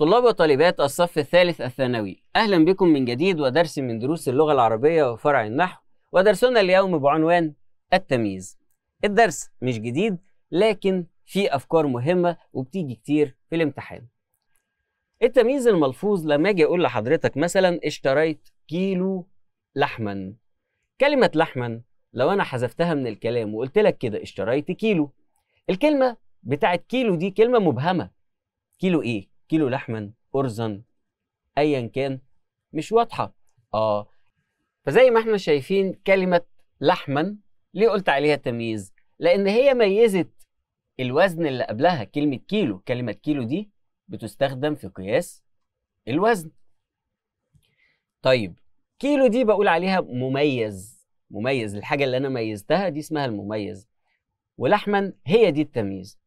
طلاب وطالبات الصف الثالث الثانوي أهلا بكم من جديد ودرس من دروس اللغة العربية وفرع النحو ودرسنا اليوم بعنوان التمييز الدرس مش جديد لكن فيه أفكار مهمة وبتيجي كتير في الامتحان التمييز الملفوظ لما أجي أقول لحضرتك مثلا اشتريت كيلو لحما كلمة لحما لو أنا حذفتها من الكلام وقلت لك كده اشتريت كيلو الكلمة بتاعت كيلو دي كلمة مبهمة كيلو إيه؟ كيلو لحما أرزا أيا كان مش واضحة آه فزي ما احنا شايفين كلمة لحما ليه قلت عليها تمييز؟ لأن هي ميزت الوزن اللي قبلها كلمة كيلو كلمة كيلو دي بتستخدم في قياس الوزن طيب كيلو دي بقول عليها مميز مميز الحاجة اللي أنا ميزتها دي اسمها المميز ولحما هي دي التمييز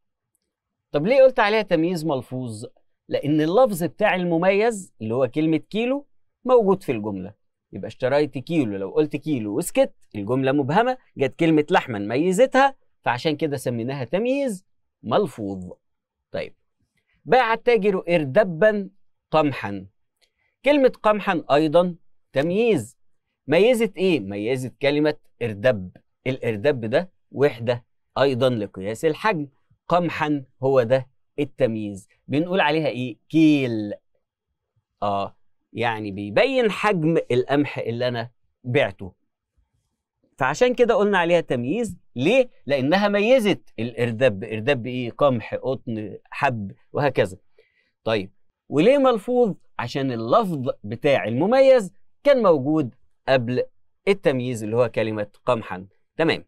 طب ليه قلت عليها تمييز ملفوظ لأن اللفظ بتاع المميز اللي هو كلمة كيلو موجود في الجملة يبقى اشتريت كيلو لو قلت كيلو وسكت الجملة مبهمة جت كلمة لحمة ميزتها فعشان كده سميناها تمييز ملفوظ طيب باع التاجر إردبا قمحا كلمة قمحا أيضا تمييز ميزت إيه؟ ميزت كلمة إردب الإردب ده وحدة أيضا لقياس الحجم قمحا هو ده التمييز بنقول عليها ايه كيل اه يعني بيبين حجم القمح اللي انا بعته فعشان كده قلنا عليها تمييز ليه لانها ميزت الارداب ارداب ايه قمح قطن حب وهكذا طيب وليه ملفوظ عشان اللفظ بتاع المميز كان موجود قبل التمييز اللي هو كلمه قمحا تمام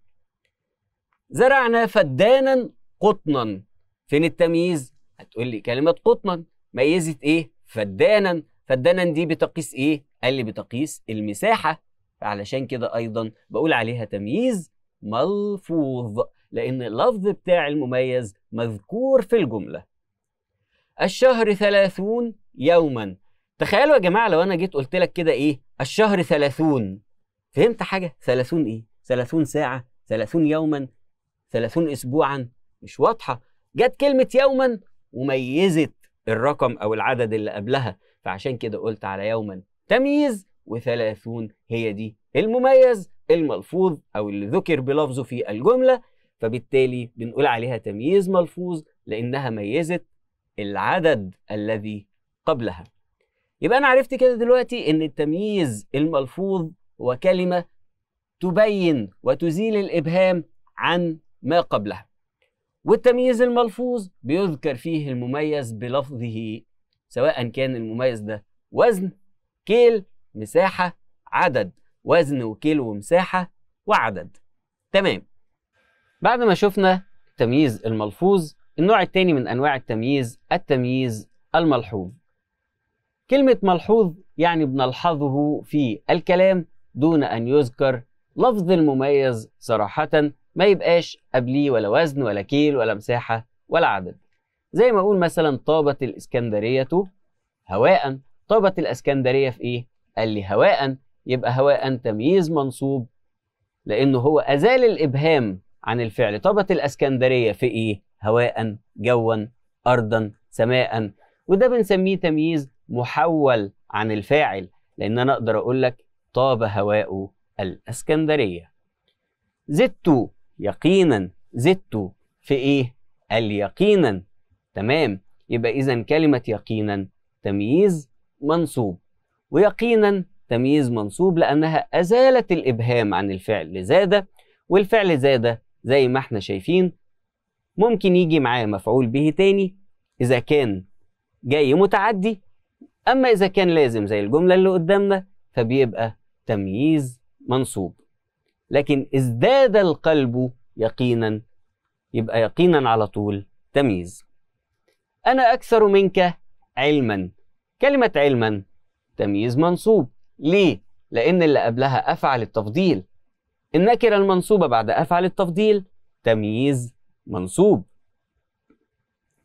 زرعنا فدانا قطنا فين التمييز هتقول لي كلمه قطنا ميزت ايه فدانا فدانا دي بتقيس ايه قال لي بتقيس المساحه فعلشان كده ايضا بقول عليها تمييز ملفوظ لان اللفظ بتاع المميز مذكور في الجمله الشهر ثلاثون يوما تخيلوا يا جماعه لو انا جيت قلت لك كده ايه الشهر ثلاثون فهمت حاجه ثلاثون ايه ثلاثون ساعه ثلاثون يوما ثلاثون اسبوعا مش واضحه جت كلمة يوما وميزت الرقم أو العدد اللي قبلها فعشان كده قلت على يوما تمييز وثلاثون هي دي المميز الملفوظ أو اللي ذكر بلفظه في الجملة فبالتالي بنقول عليها تمييز ملفوظ لأنها ميزت العدد الذي قبلها يبقى أنا عرفت كده دلوقتي إن التمييز الملفوظ هو كلمة تبين وتزيل الإبهام عن ما قبلها والتمييز الملفوظ بيذكر فيه المميز بلفظه سواء كان المميز ده وزن كيل مساحة عدد وزن وكيل ومساحة وعدد تمام بعد ما شفنا التمييز الملفوظ النوع الثاني من أنواع التمييز التمييز الملحوظ كلمة ملحوظ يعني بنلحظه في الكلام دون أن يذكر لفظ المميز صراحة ما يبقاش قبليه ولا وزن ولا كيل ولا مساحة ولا عدد زي ما أقول مثلا طابت الإسكندرية هواء طابت الإسكندرية في إيه؟ قال لي هواء يبقى هواء تمييز منصوب لأنه هو أزال الإبهام عن الفعل طابت الإسكندرية في إيه؟ هواء جوا أرضا سماء وده بنسميه تمييز محول عن الفاعل لأن أنا أقدر أقول لك طاب هواء الإسكندرية زدت يقينا زدت في ايه اليقينا تمام يبقى اذا كلمه يقينا تمييز منصوب ويقينا تمييز منصوب لانها ازالت الابهام عن الفعل زاد والفعل زاد زي ما احنا شايفين ممكن يجي معاه مفعول به تاني اذا كان جاي متعدي اما اذا كان لازم زي الجمله اللي قدامنا فبيبقى تمييز منصوب لكن ازداد القلب يقينا يبقى يقينا على طول تمييز أنا أكثر منك علما كلمة علما تمييز منصوب ليه؟ لأن اللي قبلها أفعل التفضيل النكرة المنصوبة بعد أفعل التفضيل تمييز منصوب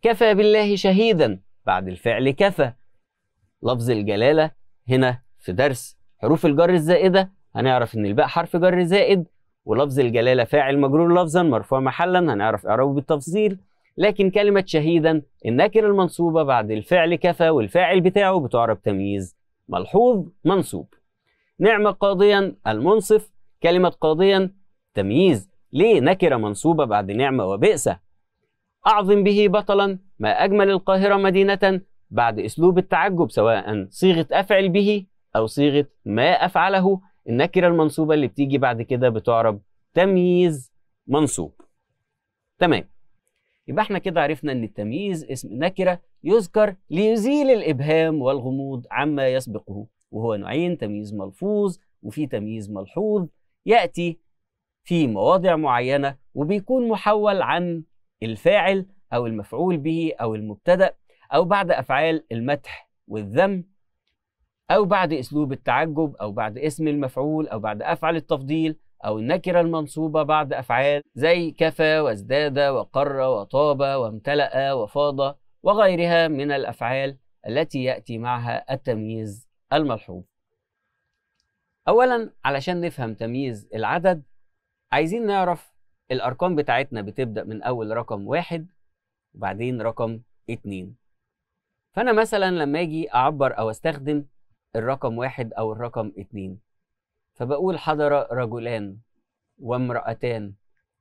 كفى بالله شهيدا بعد الفعل كفى لفظ الجلالة هنا في درس حروف الجر الزائدة هنعرف ان الباء حرف جر زائد ولفظ الجلاله فاعل مجرور لفظا مرفوع محلا هنعرف اعرابه بالتفصيل لكن كلمه شهيدا النكره المنصوبه بعد الفعل كفى والفاعل بتاعه بتعرب تمييز ملحوظ منصوب نعم قاضيا المنصف كلمه قاضيا تمييز ليه نكره منصوبه بعد نعمه وبئس اعظم به بطلا ما اجمل القاهره مدينه بعد اسلوب التعجب سواء صيغه افعل به او صيغه ما افعله النكره المنصوبه اللي بتيجي بعد كده بتعرب تمييز منصوب تمام يبقى احنا كده عرفنا ان التمييز اسم نكره يذكر ليزيل الابهام والغموض عما يسبقه وهو نوعين تمييز ملفوظ وفي تمييز ملحوظ ياتي في مواضع معينه وبيكون محول عن الفاعل او المفعول به او المبتدا او بعد افعال المدح والذم أو بعد أسلوب التعجب أو بعد اسم المفعول أو بعد أفعل التفضيل أو النكرة المنصوبة بعد أفعال زي كفى وازداد وقر وطاب وامتلأ وفاض وغيرها من الأفعال التي يأتي معها التمييز الملحوظ أولا علشان نفهم تمييز العدد عايزين نعرف الأرقام بتاعتنا بتبدأ من أول رقم واحد وبعدين رقم اتنين فأنا مثلا لما أجي أعبر أو أستخدم الرقم واحد أو الرقم اتنين فبقول حضر رجلان وامرأتان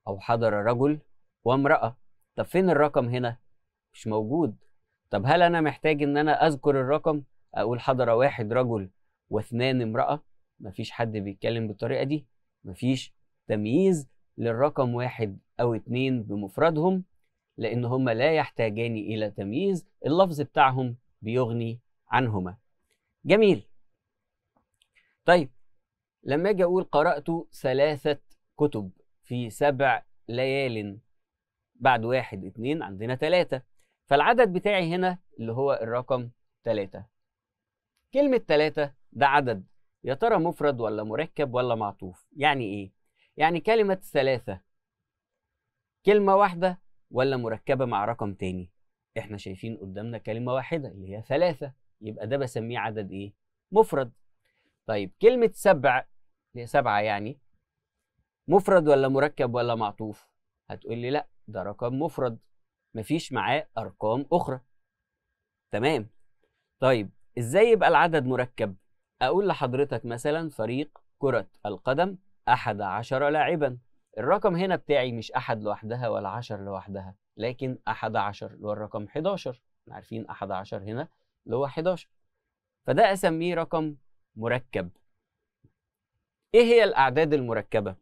أو حضر رجل وامرأة طب فين الرقم هنا؟ مش موجود طب هل أنا محتاج إن أنا أذكر الرقم أقول حضر واحد رجل واثنان امرأة؟ مفيش حد بيتكلم بالطريقة دي مفيش تمييز للرقم واحد أو اتنين بمفردهم لأن هما لا يحتاجان إلى تمييز اللفظ بتاعهم بيغني عنهما جميل طيب لما اجي اقول قرات ثلاثه كتب في سبع ليال بعد واحد اتنين عندنا تلاتة فالعدد بتاعي هنا اللي هو الرقم تلاتة كلمة تلاتة ده عدد يا ترى مفرد ولا مركب ولا معطوف يعني ايه؟ يعني كلمة ثلاثة كلمة واحدة ولا مركبة مع رقم تاني احنا شايفين قدامنا كلمة واحدة اللي هي ثلاثة يبقى ده بسميه عدد ايه مفرد طيب كلمه سبع هي سبعه يعني مفرد ولا مركب ولا معطوف هتقول لي لا ده رقم مفرد مفيش معاه ارقام اخرى تمام طيب ازاي يبقى العدد مركب اقول لحضرتك مثلا فريق كره القدم احد عشر لاعبا الرقم هنا بتاعي مش احد لوحدها ولا عشر لوحدها لكن احد عشر اللي هو الرقم 11 عارفين احد عشر هنا اللي هو 11 فده أسميه رقم مركب إيه هي الأعداد المركبة؟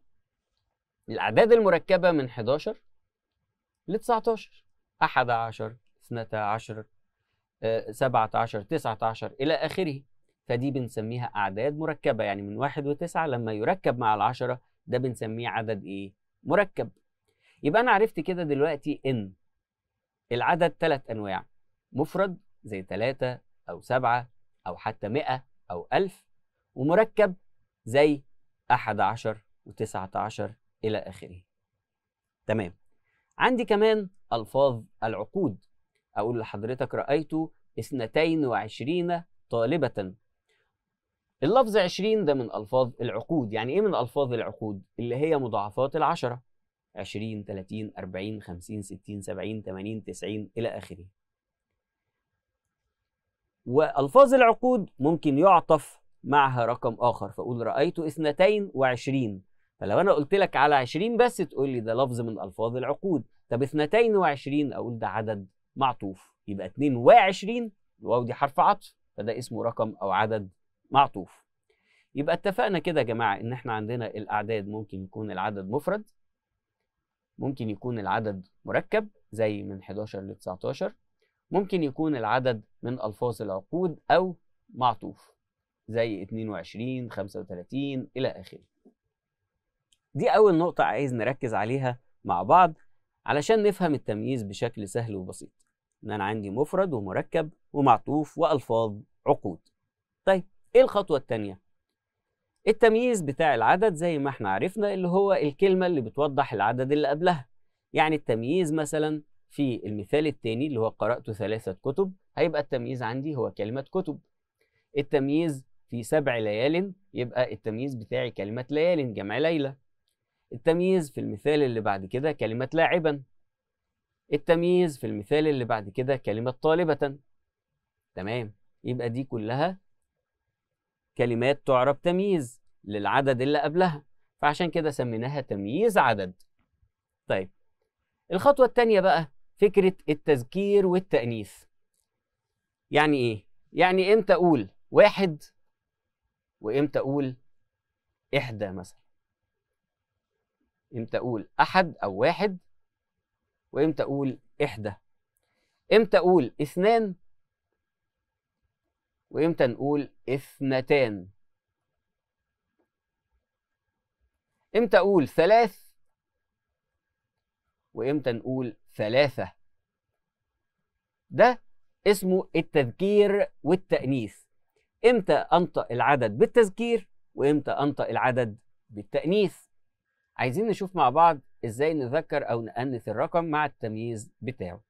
الأعداد المركبة من 11 ل 19 11 12 17 19 إلى آخره فدي بنسميها أعداد مركبة يعني من 1 و9 لما يركب مع ال 10 ده بنسميه عدد إيه؟ مركب يبقى أنا عرفت كده دلوقتي إن العدد ثلاث أنواع مفرد زي 3 أو 7 أو حتى 100 أو 1000 ومركب زي 11 و19 إلى آخره تمام عندي كمان ألفاظ العقود أقول لحضرتك رأيت 22 طالبة اللفظ 20 ده من ألفاظ العقود يعني إيه من ألفاظ العقود اللي هي مضاعفات العشرة 20 30 40 50 60 70 80 90 إلى آخره والفاظ العقود ممكن يعطف معها رقم اخر فاقول رايت اثنتين وعشرين فلو انا قلت لك على عشرين بس تقول لي ده لفظ من الفاظ العقود طب وعشرين اقول ده عدد معطوف يبقى وعشرين الواو دي حرف عطف فده اسمه رقم او عدد معطوف يبقى اتفقنا كده يا جماعه ان احنا عندنا الاعداد ممكن يكون العدد مفرد ممكن يكون العدد مركب زي من 11 ل 19 ممكن يكون العدد من ألفاظ العقود أو معطوف زي 22 35 إلى آخره دي أول نقطة عايز نركز عليها مع بعض علشان نفهم التمييز بشكل سهل وبسيط إن أنا عندي مفرد ومركب ومعطوف وألفاظ عقود طيب إيه الخطوة التانية؟ التمييز بتاع العدد زي ما احنا عرفنا اللي هو الكلمة اللي بتوضح العدد اللي قبلها يعني التمييز مثلا في المثال الثاني اللي هو قرأت ثلاثة كتب هيبقى التمييز عندي هو كلمة كتب التمييز في سبع ليال يبقى التمييز بتاعي كلمة ليال جمع ليلة التمييز في المثال اللي بعد كده كلمة لاعبا التمييز في المثال اللي بعد كده كلمة طالبة تمام يبقى دي كلها كلمات تعرب تمييز للعدد اللي قبلها فعشان كده سميناها تمييز عدد طيب الخطوة التانية بقى فكرة التذكير والتأنيث يعني إيه؟ يعني إمتى أقول واحد وإمتى أقول إحدى مثلا إمتى أقول أحد أو واحد وإمتى أقول إحدى إمتى أقول اثنان وإمتى نقول اثنتان إمتى أقول ثلاث وامتى نقول ثلاثة ده اسمه التذكير والتأنيث امتى انطق العدد بالتذكير وامتى انطق العدد بالتأنيث عايزين نشوف مع بعض ازاي نذكر او نأنث الرقم مع التمييز بتاعه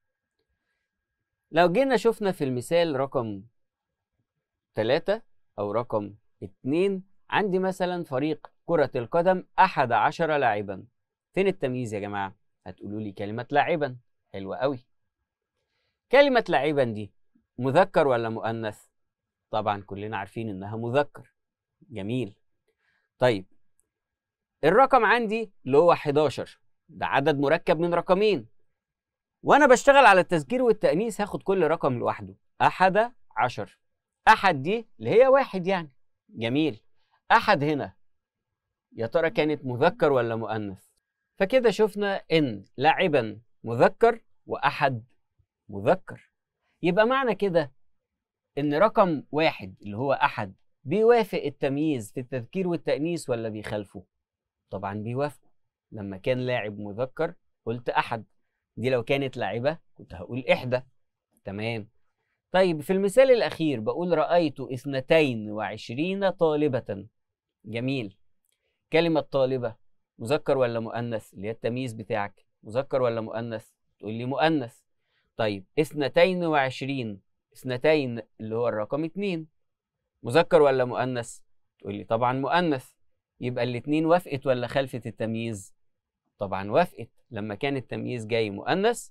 لو جينا شفنا في المثال رقم 3 او رقم 2 عندي مثلا فريق كرة القدم 11 لاعبا فين التمييز يا جماعة هتقولوا لي كلمة لاعبا حلوة قوي كلمة لاعبا دي مذكر ولا مؤنث طبعا كلنا عارفين انها مذكر جميل طيب الرقم عندي اللي هو 11 ده عدد مركب من رقمين وانا بشتغل على التذكير والتأنيث هاخد كل رقم لوحده أحد عشر أحد دي اللي هي واحد يعني جميل أحد هنا يا ترى كانت مذكر ولا مؤنث فكده شفنا ان لاعبا مذكر واحد مذكر يبقى معنى كده ان رقم واحد اللي هو احد بيوافق التمييز في التذكير والتأنيث ولا بيخالفه؟ طبعا بيوافقه لما كان لاعب مذكر قلت أحد دي لو كانت لاعبة كنت هقول إحدى تمام طيب في المثال الأخير بقول رأيت اثنتين وعشرين طالبة جميل كلمة طالبة مذكر ولا مؤنث اللي هي التمييز بتاعك مذكر ولا مؤنث تقول لي مؤنث طيب اثنتين وعشرين اثنتين اللي هو الرقم اتنين مذكر ولا مؤنث تقول لي طبعا مؤنث يبقى الاتنين وافقت ولا خلفت التمييز طبعا وافقت لما كان التمييز جاي مؤنث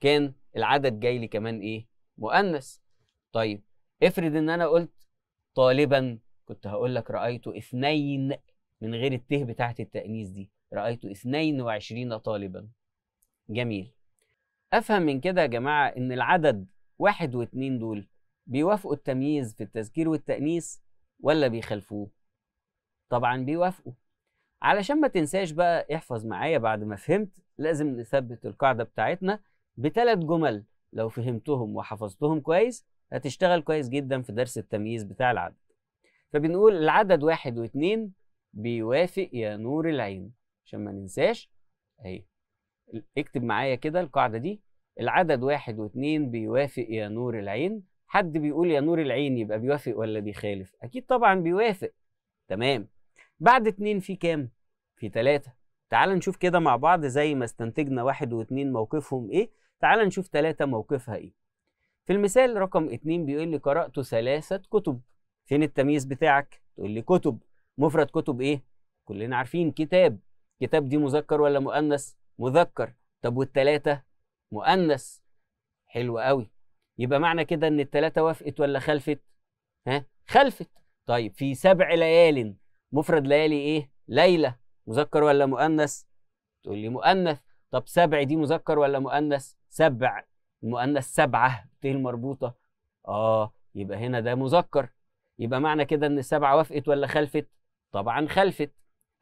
كان العدد جاي لي كمان ايه مؤنث طيب افرض ان انا قلت طالبا كنت هقول لك رايت اثنين من غير التيه بتاعة التأنيث دي رأيت 22 طالبا جميل أفهم من كده يا جماعة إن العدد واحد واتنين دول بيوافقوا التمييز في التذكير والتأنيث ولا بيخالفوه؟ طبعا بيوافقوا علشان ما تنساش بقى احفظ معايا بعد ما فهمت لازم نثبت القاعدة بتاعتنا بتلات جمل لو فهمتهم وحفظتهم كويس هتشتغل كويس جدا في درس التمييز بتاع العدد فبنقول العدد واحد واتنين بيوافق يا نور العين عشان ما ننساش اهي اكتب معايا كده القاعده دي العدد واحد واثنين بيوافق يا نور العين حد بيقول يا نور العين يبقى بيوافق ولا بيخالف اكيد طبعا بيوافق تمام بعد اتنين في كام في تلاتة تعال نشوف كده مع بعض زي ما استنتجنا واحد واتنين موقفهم ايه تعال نشوف تلاتة موقفها ايه في المثال رقم اتنين بيقول لي قرأت ثلاثة كتب فين التمييز بتاعك تقول لي كتب مفرد كتب ايه كلنا عارفين كتاب كتاب دي مذكر ولا مؤنث مذكر طب والتلاتة مؤنث حلو قوي يبقى معنى كده ان التلاتة وافقت ولا خلفت ها خلفت طيب في سبع ليال مفرد ليالي ايه ليلة مذكر ولا مؤنث تقول لي مؤنث طب سبع دي مذكر ولا مؤنث سبع المؤنث سبعة ت إيه المربوطة اه يبقى هنا ده مذكر يبقى معنى كده ان السبعة وافقت ولا خلفت طبعا خلفت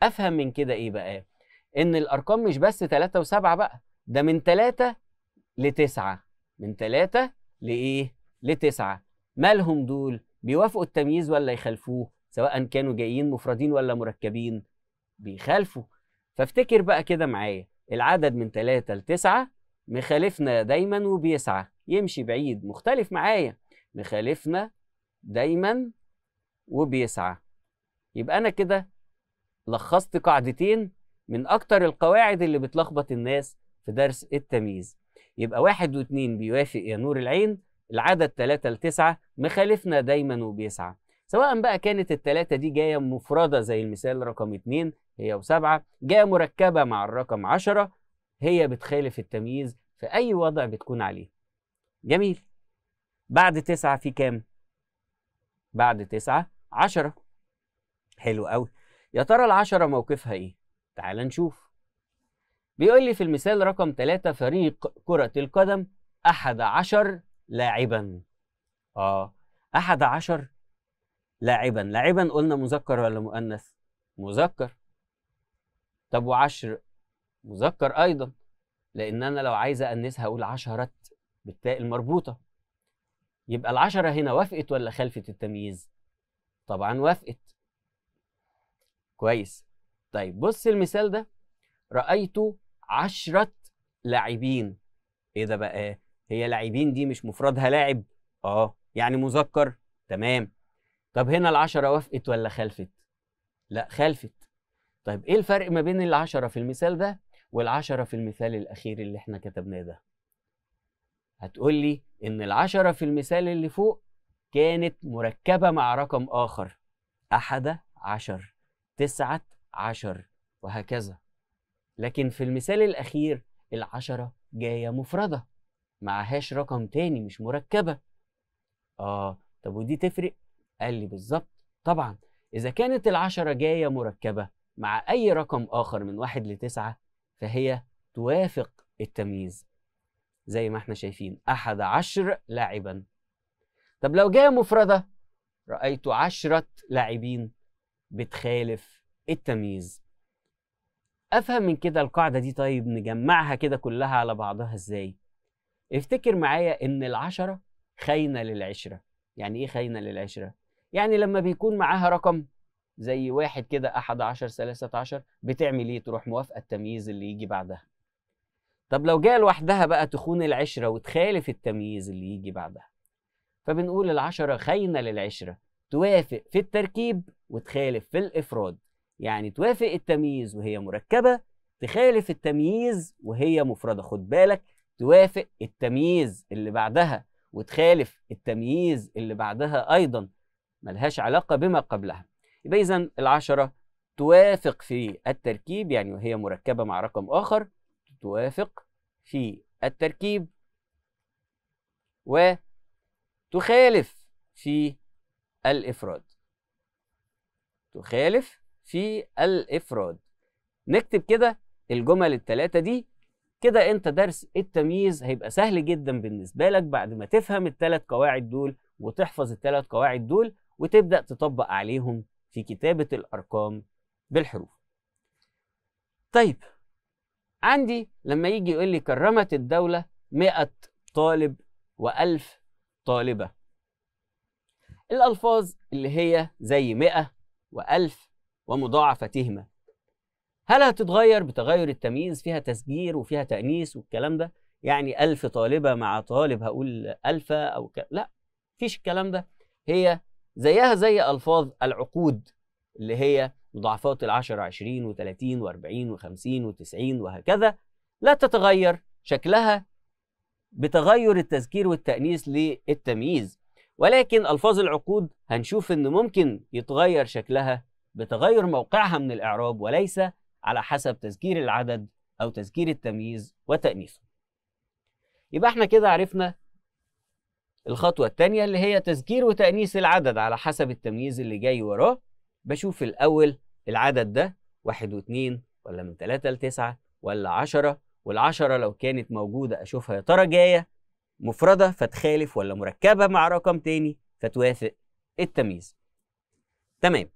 افهم من كده ايه بقى ان الارقام مش بس 3 و7 بقى ده من 3 ل 9 من 3 لايه ل 9 مالهم دول بيوافقوا التمييز ولا يخالفوه سواء كانوا جايين مفردين ولا مركبين بيخالفوا فافتكر بقى كده معايا العدد من 3 ل 9 مخالفنا دايما وبيسعى يمشي بعيد مختلف معايا مخالفنا دايما وبيسعى يبقى انا كده لخصت قاعدتين من اكتر القواعد اللي بتلخبط الناس في درس التمييز يبقى واحد واتنين بيوافق يا نور العين العدد تلاتة لتسعة مخالفنا دايما وبيسعى سواء بقى كانت التلاتة دي جاية مفردة زي المثال رقم اتنين هي وسبعة جاية مركبة مع الرقم عشرة هي بتخالف التمييز في أي وضع بتكون عليه جميل بعد تسعة في كام؟ بعد تسعة عشرة حلو قوي يا ترى العشرة موقفها ايه تعال نشوف بيقول لي في المثال رقم ثلاثة فريق كرة القدم أحد عشر لاعبا آه أحد عشر لاعبا لاعبا قلنا مذكر ولا مؤنث مذكر طب وعشر مذكر أيضا لأن أنا لو عايز أنس هقول عشرة بالتاء المربوطة يبقى العشرة هنا وافقت ولا خلفت التمييز طبعا وافقت كويس طيب بص المثال ده رايت عشرة لاعبين ايه ده بقى هي لاعبين دي مش مفردها لاعب اه يعني مذكر تمام طب هنا العشرة وافقت ولا خلفت لا خلفت طيب ايه الفرق ما بين العشرة في المثال ده والعشرة في المثال الاخير اللي احنا كتبناه ده هتقول لي ان العشرة في المثال اللي فوق كانت مركبة مع رقم اخر احد عشر تسعة عشر وهكذا لكن في المثال الأخير العشرة جاية مفردة معهاش رقم تاني مش مركبة آه طب ودي تفرق؟ قال لي بالظبط طبعا إذا كانت العشرة جاية مركبة مع أي رقم آخر من واحد لتسعة فهي توافق التمييز زي ما احنا شايفين أحد عشر لاعبا طب لو جاية مفردة رأيت عشرة لاعبين بتخالف التمييز افهم من كده القاعده دي طيب نجمعها كده كلها على بعضها ازاي افتكر معايا ان العشرة خاينه للعشره يعني ايه خاينه للعشره يعني لما بيكون معاها رقم زي واحد كده أحد عشر ثلاثة عشر بتعمل إيه تروح موافقة التمييز اللي يجي بعدها طب لو جاء لوحدها بقى تخون العشرة وتخالف التمييز اللي يجي بعدها فبنقول العشرة خاينة للعشرة توافق في التركيب وتخالف في الإفراد يعني توافق التمييز وهي مركبة تخالف التمييز وهي مفردة خد بالك توافق التمييز اللي بعدها وتخالف التمييز اللي بعدها أيضا ملهاش علاقة بما قبلها يبقى إذن العشرة توافق في التركيب يعني وهي مركبة مع رقم آخر توافق في التركيب وتخالف في الإفراد تخالف في الإفراد نكتب كده الجمل التلاتة دي كده أنت درس التمييز هيبقى سهل جدا بالنسبة لك بعد ما تفهم التلات قواعد دول وتحفظ التلات قواعد دول وتبدأ تطبق عليهم في كتابة الأرقام بالحروف طيب عندي لما يجي يقول لي كرمت الدولة مئة طالب وألف طالبة الألفاظ اللي هي زي مئة وألف ومضاعفتهما هل هتتغير بتغير التمييز فيها تسجير وفيها تأنيس والكلام ده يعني ألف طالبة مع طالب هقول ألفة أو ك... لا مفيش الكلام ده هي زيها زي ألفاظ العقود اللي هي مضاعفات العشر عشرين وثلاثين وأربعين وخمسين وتسعين وهكذا لا تتغير شكلها بتغير التذكير والتأنيس للتمييز ولكن ألفاظ العقود هنشوف إن ممكن يتغير شكلها بتغير موقعها من الإعراب وليس على حسب تذكير العدد أو تذكير التمييز وتأنيثه. يبقى احنا كده عرفنا الخطوة الثانية اللي هي تذكير وتأنيث العدد على حسب التمييز اللي جاي وراه بشوف الأول العدد ده واحد واثنين ولا من ثلاثة لتسعة ولا عشرة والعشرة لو كانت موجودة أشوفها يا ترى جاية مفردة فتخالف ولا مركبة مع رقم تاني فتوافق التمييز تمام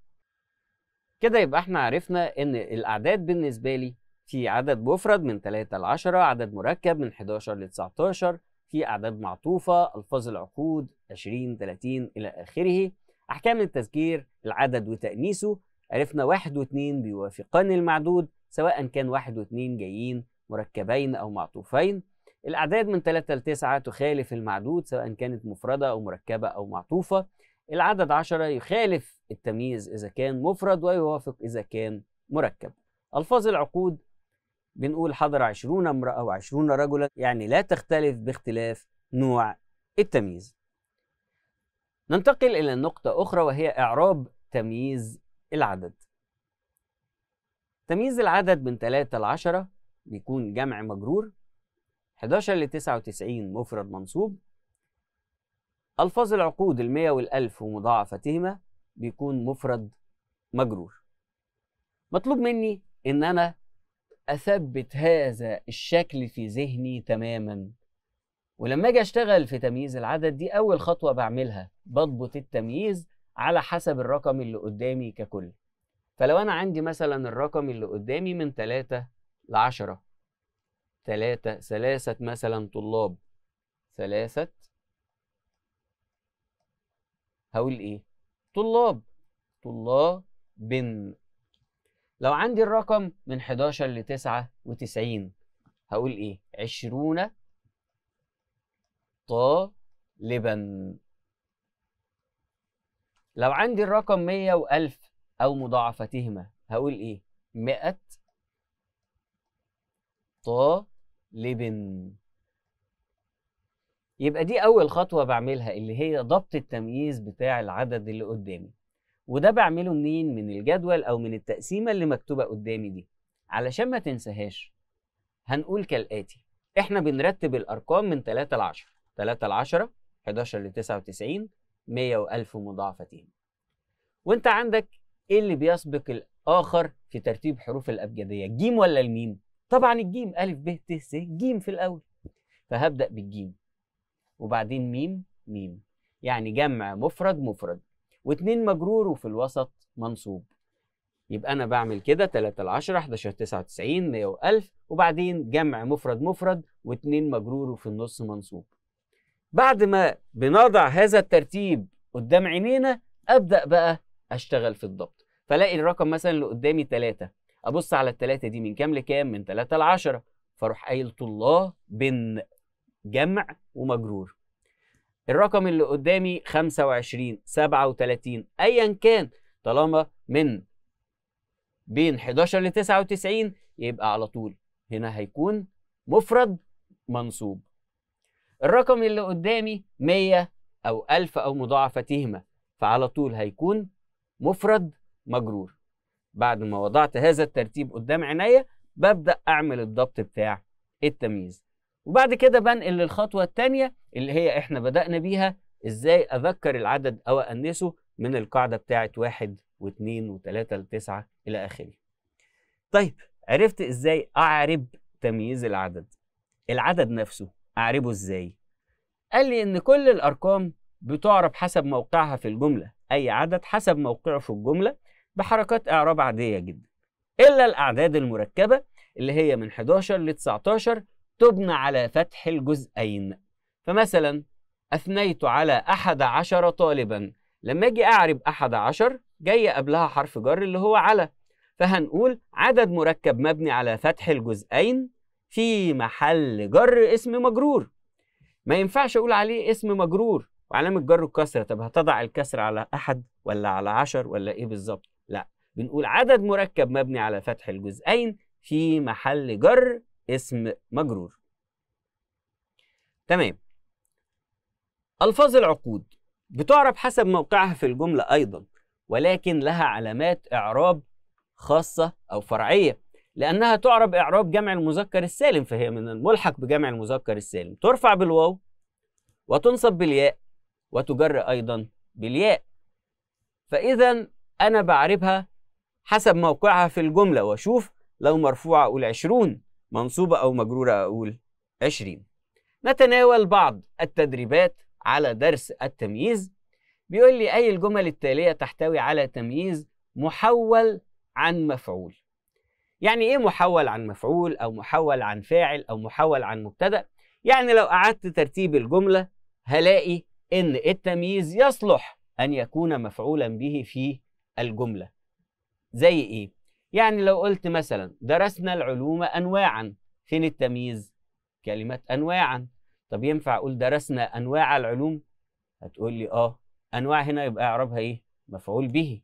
كده يبقى احنا عرفنا ان الاعداد بالنسبة لي في عدد مفرد من 3 ل 10 عدد مركب من 11 ل 19 في اعداد معطوفة الفاظ العقود 20 30 الى اخره احكام التذكير العدد وتأنيسه عرفنا واحد واثنين بيوافقان المعدود سواء كان واحد واثنين جايين مركبين او معطوفين الأعداد من 3 ل 9 تخالف المعدود سواء كانت مفردة أو مركبة أو معطوفة العدد 10 يخالف التمييز إذا كان مفرد ويوافق إذا كان مركب ألفاظ العقود بنقول حضر 20 امرأة وعشرون رجلا يعني لا تختلف باختلاف نوع التمييز ننتقل إلى نقطة أخرى وهي إعراب تمييز العدد تمييز العدد من 3 ل 10 بيكون جمع مجرور 11 ل 99 مفرد منصوب ألفاظ العقود المية والألف ومضاعفتهما بيكون مفرد مجرور مطلوب مني إن أنا أثبت هذا الشكل في ذهني تماما ولما أجي أشتغل في تمييز العدد دي أول خطوة بعملها بضبط التمييز على حسب الرقم اللي قدامي ككل فلو أنا عندي مثلا الرقم اللي قدامي من 3 ل 10 ثلاثة ثلاثة مثلا طلاب ثلاثة هقول إيه؟ طلاب طلاب بن لو عندي الرقم من 11 ل 99 هقول إيه؟ 20 طالبا لو عندي الرقم 100 و1000 أو مضاعفتهما هقول إيه؟ 100 طالبا لبن يبقى دي أول خطوة بعملها اللي هي ضبط التمييز بتاع العدد اللي قدامي وده بعمله منين من الجدول أو من التقسيمة اللي مكتوبة قدامي دي علشان ما تنساهاش هنقول كالآتي احنا بنرتب الأرقام من 3 ل 10 3 ل 10 11 ل 99 100 و1000 مضاعفتين وانت عندك ايه اللي بيسبق الآخر في ترتيب حروف الأبجدية الجيم ولا الميم؟ طبعا الجيم ألف ب ت س جيم في الأول فهبدأ بالجيم وبعدين ميم ميم يعني جمع مفرد مفرد واتنين مجرور وفي الوسط منصوب يبقى أنا بعمل كده 3 ل 10 11 99 100 1000 وبعدين جمع مفرد مفرد واتنين مجرور وفي النص منصوب بعد ما بنضع هذا الترتيب قدام عينينا أبدأ بقى أشتغل في الضبط فلاقي الرقم مثلا اللي قدامي 3 ابص على التلاته دي من كام لكام من تلاته لعشره فاروح قايل طلاب بين جمع ومجرور الرقم اللي قدامي 25 37 ايا كان طالما من بين 11 ل 99 يبقى على طول هنا هيكون مفرد منصوب الرقم اللي قدامي 100 أو 1000 أو مضاعفتهما فعلى طول هيكون مفرد مجرور بعد ما وضعت هذا الترتيب قدام عينيا ببدأ أعمل الضبط بتاع التمييز وبعد كده بنقل للخطوة الثانية اللي هي إحنا بدأنا بيها إزاي أذكر العدد أو أنسه من القاعدة بتاعة واحد واثنين وثلاثة لتسعة إلى آخره طيب عرفت إزاي أعرب تمييز العدد العدد نفسه أعربه إزاي قال لي إن كل الأرقام بتعرب حسب موقعها في الجملة أي عدد حسب موقعه في الجملة بحركات إعراب عادية جدا إلا الأعداد المركبة اللي هي من 11 ل 19 تبنى على فتح الجزئين فمثلا أثنيت على أحد عشر طالبا لما أجي أعرب أحد عشر جاي قبلها حرف جر اللي هو على فهنقول عدد مركب مبني على فتح الجزئين في محل جر اسم مجرور ما ينفعش أقول عليه اسم مجرور وعلامة جر الكسرة طب هتضع الكسر على أحد ولا على عشر ولا إيه بالظبط بنقول عدد مركب مبني على فتح الجزئين في محل جر اسم مجرور تمام ألفاظ العقود بتعرب حسب موقعها في الجملة أيضا ولكن لها علامات إعراب خاصة أو فرعية لأنها تعرب إعراب جمع المذكر السالم فهي من الملحق بجمع المذكر السالم ترفع بالواو وتنصب بالياء وتجر أيضا بالياء فإذا أنا بعربها حسب موقعها في الجملة وأشوف لو مرفوعة أقول عشرون منصوبة أو مجرورة أقول عشرين نتناول بعض التدريبات على درس التمييز بيقول لي أي الجمل التالية تحتوي على تمييز محول عن مفعول يعني إيه محول عن مفعول أو محول عن فاعل أو محول عن مبتدأ يعني لو أعدت ترتيب الجملة هلاقي إن التمييز يصلح أن يكون مفعولا به في الجملة زي ايه؟ يعني لو قلت مثلا درسنا العلوم انواعا فين التمييز؟ كلمة انواعا طب ينفع اقول درسنا انواع العلوم؟ هتقول لي اه انواع هنا يبقى اعرابها ايه؟ مفعول به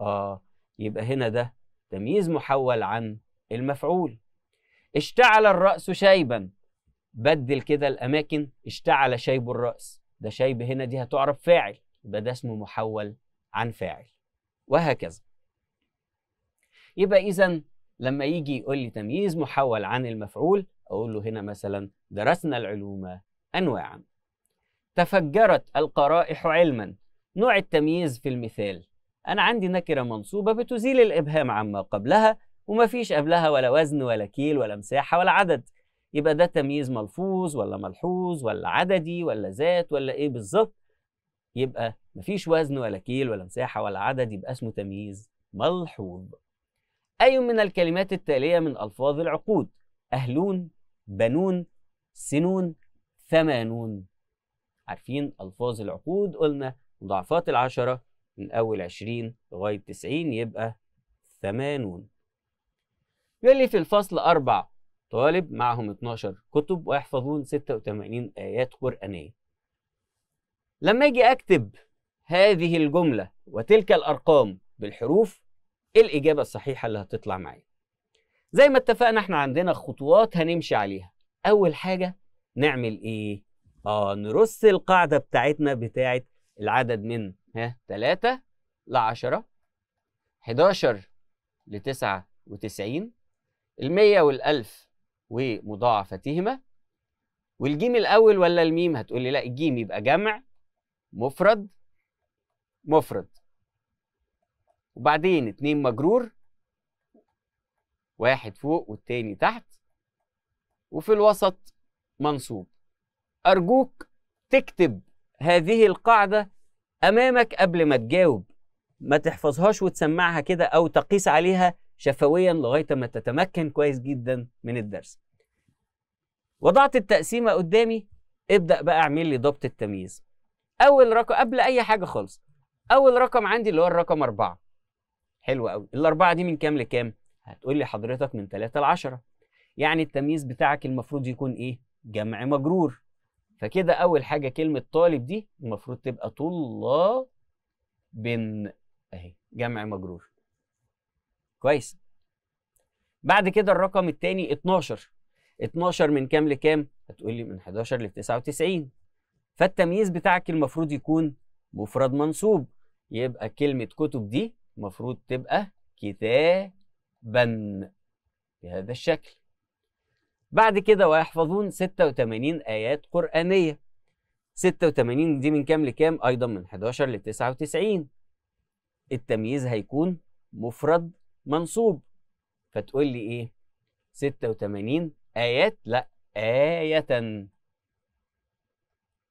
اه يبقى هنا ده تمييز محول عن المفعول اشتعل الرأس شيبا بدل كده الأماكن اشتعل شيب الرأس ده شيب هنا دي هتعرف فاعل يبقى ده اسمه محول عن فاعل وهكذا يبقى إذا لما يجي يقول لي تمييز محول عن المفعول أقول له هنا مثلا درسنا العلوم أنواعا تفجرت القرائح علما نوع التمييز في المثال أنا عندي نكرة منصوبة بتزيل الإبهام عما قبلها وما فيش قبلها ولا وزن ولا كيل ولا مساحة ولا عدد يبقى ده تمييز ملفوظ ولا ملحوظ ولا عددي ولا ذات ولا إيه بالظبط يبقى مفيش وزن ولا كيل ولا مساحة ولا عدد يبقى اسمه تمييز ملحوظ أي من الكلمات التالية من ألفاظ العقود أهلون بنون سنون ثمانون عارفين ألفاظ العقود قلنا مضاعفات العشرة من أول عشرين لغاية تسعين يبقى ثمانون يقول لي في الفصل أربع طالب معهم 12 كتب ويحفظون 86 آيات قرآنية لما أجي أكتب هذه الجملة وتلك الأرقام بالحروف ايه الاجابه الصحيحه اللي هتطلع معايا زي ما اتفقنا احنا عندنا خطوات هنمشي عليها اول حاجه نعمل ايه اه نرص القاعده بتاعتنا بتاعه العدد من ها 3 ل 10 11 ل 99 ال100 وال1000 ومضاعفتهما والجيم الاول ولا الميم هتقول لي لا الجيم يبقى جمع مفرد مفرد وبعدين اتنين مجرور واحد فوق والتاني تحت وفي الوسط منصوب أرجوك تكتب هذه القاعدة أمامك قبل ما تجاوب ما تحفظهاش وتسمعها كده أو تقيس عليها شفويا لغاية ما تتمكن كويس جدا من الدرس وضعت التقسيمة قدامي ابدأ بقى اعمل لي ضبط التمييز أول رقم قبل أي حاجة خالص أول رقم عندي اللي هو الرقم أربعة حلو قوي الاربعه دي من كام لكام هتقول لي حضرتك من 3 ل 10 يعني التمييز بتاعك المفروض يكون ايه جمع مجرور فكده اول حاجه كلمه طالب دي المفروض تبقى طلاب اهي جمع مجرور كويس بعد كده الرقم الثاني 12 12 من كام لكام هتقول لي من 11 ل 99 فالتمييز بتاعك المفروض يكون مفرد منصوب يبقى كلمه كتب دي المفروض تبقى كتابا بهذا الشكل بعد كده ويحفظون 86 آيات قرآنية 86 دي من كام لكام؟ أيضا من 11 ل 99 التمييز هيكون مفرد منصوب فتقول لي إيه؟ 86 آيات؟ لا آية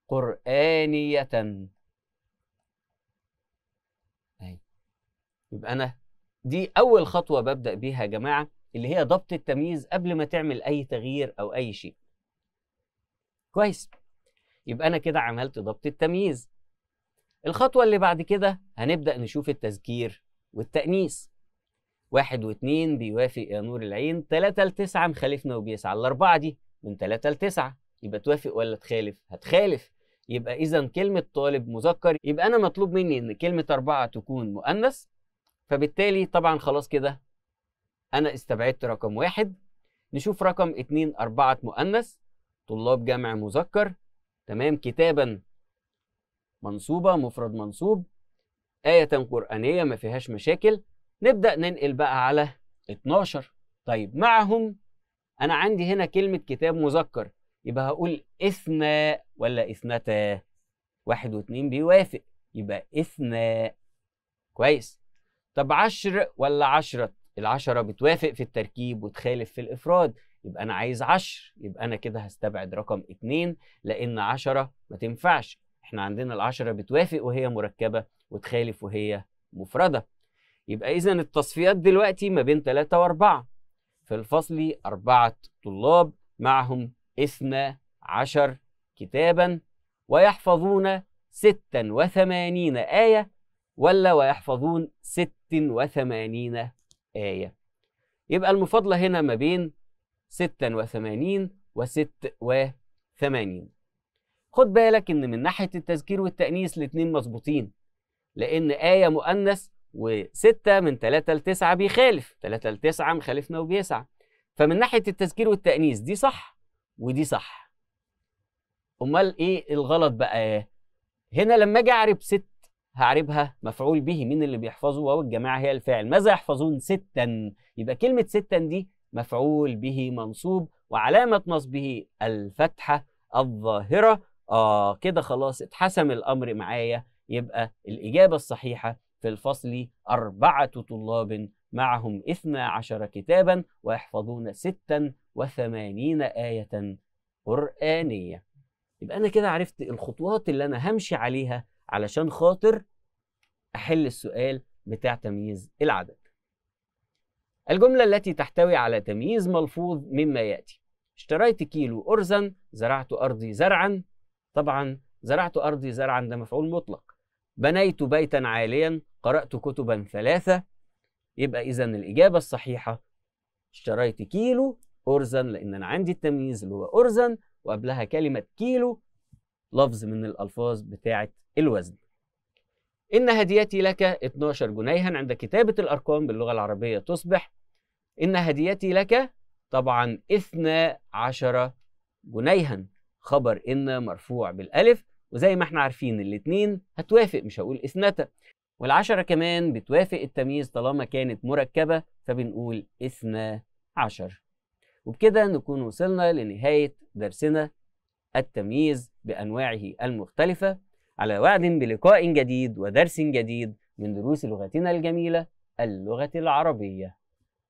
قرآنية يبقى انا دي اول خطوه ببدا بيها يا جماعه اللي هي ضبط التمييز قبل ما تعمل اي تغيير او اي شيء كويس يبقى انا كده عملت ضبط التمييز الخطوه اللي بعد كده هنبدا نشوف التذكير والتانيث واحد واتنين بيوافق يا نور العين تلاتة لتسعة مخالفنا وبيسعى الأربعة دي من تلاتة لتسعة يبقى توافق ولا تخالف؟ هتخالف يبقى إذا كلمة طالب مذكر يبقى أنا مطلوب مني إن كلمة أربعة تكون مؤنث فبالتالي طبعا خلاص كده انا استبعدت رقم واحد نشوف رقم اتنين اربعة مؤنث طلاب جمع مذكر تمام كتابا منصوبة مفرد منصوب آية قرآنية ما فيهاش مشاكل نبدأ ننقل بقى على 12 طيب معهم أنا عندي هنا كلمة كتاب مذكر يبقى هقول إثناء ولا إثنتا واحد واتنين بيوافق يبقى إثناء كويس طب عشر ولا عشرة العشرة بتوافق في التركيب وتخالف في الإفراد يبقى أنا عايز عشر يبقى أنا كده هستبعد رقم اتنين لأن عشرة ما تنفعش احنا عندنا العشرة بتوافق وهي مركبة وتخالف وهي مفردة يبقى إذا التصفيات دلوقتي ما بين تلاتة وأربعة في الفصل أربعة طلاب معهم اثنا عشر كتابا ويحفظون ستا وثمانين آية ولا ويحفظون ستة 86 آية يبقى المفاضلة هنا ما بين 86 و 86 خد بالك إن من ناحية التذكير والتأنيث الاتنين مظبوطين لأن آية مؤنث وستة من ل لتسعة بيخالف ل لتسعة مخالفنا وبيسعة فمن ناحية التذكير والتأنيث دي صح ودي صح أمال إيه الغلط بقى هنا لما أجي أعرب 6 هعربها مفعول به مين اللي بيحفظه واو الجماعه هي الفاعل ماذا يحفظون ستا يبقى كلمه ستا دي مفعول به منصوب وعلامه نصبه الفتحه الظاهره اه كده خلاص اتحسم الامر معايا يبقى الاجابه الصحيحه في الفصل اربعه طلاب معهم اثنا عشر كتابا ويحفظون ستا وثمانين ايه قرانيه يبقى انا كده عرفت الخطوات اللي انا همشي عليها علشان خاطر احل السؤال بتاع تمييز العدد الجملة التي تحتوي على تمييز ملفوظ مما يأتي اشتريت كيلو أرزا زرعت أرضي زرعا طبعا زرعت أرضي زرعا ده مفعول مطلق بنيت بيتا عاليا قرأت كتبا ثلاثة يبقى إذا الإجابة الصحيحة اشتريت كيلو أرزا لأن أنا عندي التمييز اللي هو أرزا وقبلها كلمة كيلو لفظ من الألفاظ بتاعة الوزن إن هديتي لك 12 جنيها عند كتابة الأرقام باللغة العربية تصبح إن هديتي لك طبعا 12 جنيها خبر إن مرفوع بالألف وزي ما احنا عارفين الاتنين هتوافق مش هقول اثنتا والعشرة كمان بتوافق التمييز طالما كانت مركبة فبنقول اثنا عشر وبكده نكون وصلنا لنهاية درسنا التمييز بأنواعه المختلفة على وعد بلقاء جديد ودرس جديد من دروس لغتنا الجميلة اللغة العربية